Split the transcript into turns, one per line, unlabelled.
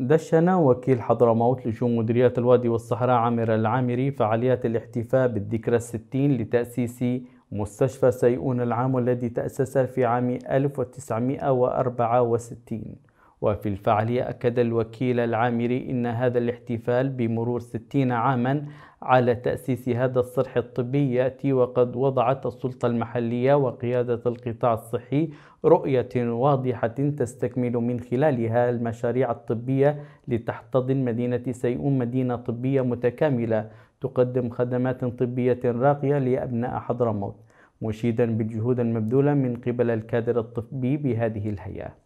دشن وكيل حضرموت لشؤون مديريات الوادي والصحراء عامر العامري فعاليات الاحتفاء بالذكرى الستين لتأسيس مستشفى سيئون العام الذي تأسس في عام 1964 وفي الفعل أكد الوكيل العامري إن هذا الاحتفال بمرور 60 عاما على تأسيس هذا الصرح الطبي يأتي وقد وضعت السلطة المحلية وقيادة القطاع الصحي رؤية واضحة تستكمل من خلالها المشاريع الطبية لتحتضن مدينة سيئون مدينة طبية متكاملة تقدم خدمات طبية راقية لأبناء حضرموت مشيدا بالجهود المبذولة من قبل الكادر الطبي بهذه الهيئة